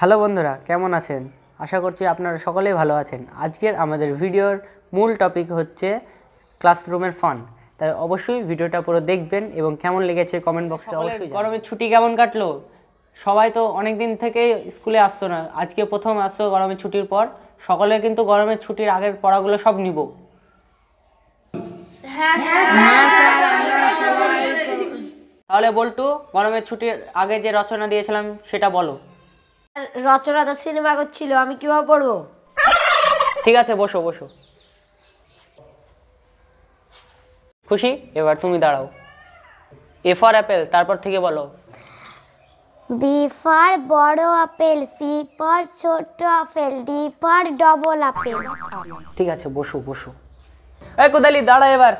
hello বন্ধুরা কেমন আছেন আশা করছি আপনারা সকলেই ভালো আছেন আজকের আমাদের ভিডিওর মূল টপিক হচ্ছে ক্লাসরুমের ফান তাই অবশ্যই ভিডিওটা পুরো দেখবেন এবং কেমন লেগেছে কমেন্ট বক্সে অবশ্যই গরমের ছুটি কেমন কাটলো সবাই তো অনেক দিন থেকে স্কুলে আসছো না আজকে প্রথম আসছো গরমের ছুটির পর সকলে কিন্তু গরমের ছুটির আগের পড়াগুলো সব নিব হ্যাঁ, হ্যাঁ, তাহলে বলটু গরমের ছুটির আগে যে রচনা দিয়েছিলাম সেটা বলো রচনা তো সিনেমা করছিল আমি কিভাবে পড়বো ঠিক আছে বসো বসো খুশি এবার তুমি দাঁড়াও এ ফর অ্যাপেল তারপর থেকে বলো বি ফর বড় আপেল সি ফর ছোট apple D for double apple ঠিক আছে বসো বসো এই কোদালি দাঁড়া এবার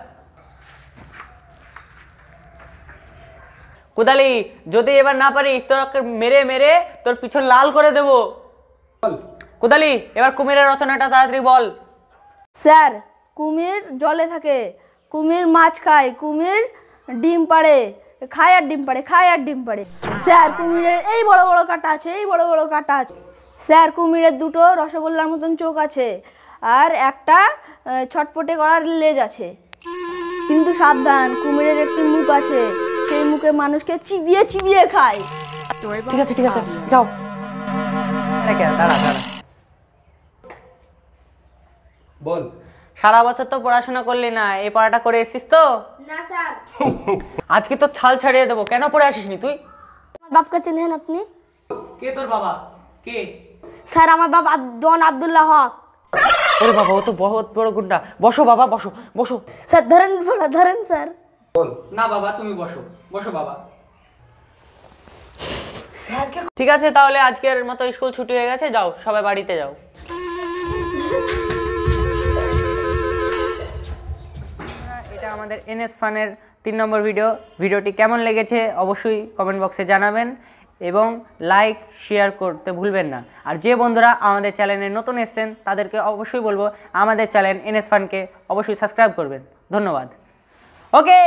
কোদালি যদি এবার না পারিস তোকে মেরে মেরে তোর পিছন লাল করে দেব কোদালি এবার কুমিরের রচনাটা তাড়াতাড়ি বল স্যার কুমির জলে থাকে কুমির মাছ খায় কুমির ডিম পাড়ে খায় আর ডিম পাড়ে খায় আর ডিম পাড়ে স্যার কুমিরের এই বড় বড় কাটা আছে এই বড় বড় কাটা আছে স্যার কুমিরের দুটো রসগোল্লার মতন চোখ আছে আর একটা ছটপটে করার লেজ আছে কিন্তু সাবধান কুমিরের একটি মুখ আছে সেই মুখে মানুষকে চিবিয়ে চিবিয়ে খায় ঠিক আছে ঠিক আছে যাও বল সারা বছর তো পড়াশোনা করলি না এই পড়াটা করে তো আজকে তো ছাল ছাড়িয়ে দেবো কেন পড়ে আসিসনি তুই বাপকে চেনেন আপনি কে তোর বাবা কে স্যার আমার বাবা দন আব্দুল্লাহ হক ওরে বাবা ও তো বহুত বড় গুন্ডা বসো বাবা বসো বসো স্যার ধরেন ধরেন স্যার না বাবা তুমি বসো বসো বাবা ঠিক আছে তাহলে আজকের মতো স্কুল ছুটি হয়ে গেছে যাও সবাই বাড়িতে যাও এটা আমাদের এনএস ফানের তিন নম্বর ভিডিও ভিডিওটি কেমন লেগেছে অবশ্যই কমেন্ট বক্সে জানাবেন এবং লাইক শেয়ার করতে ভুলবেন না আর যে বন্ধুরা আমাদের চ্যানেলে নতুন এসছেন তাদেরকে অবশ্যই বলবো আমাদের চ্যানেল এনএস ফানকে অবশ্যই সাবস্ক্রাইব করবেন ধন্যবাদ Oke,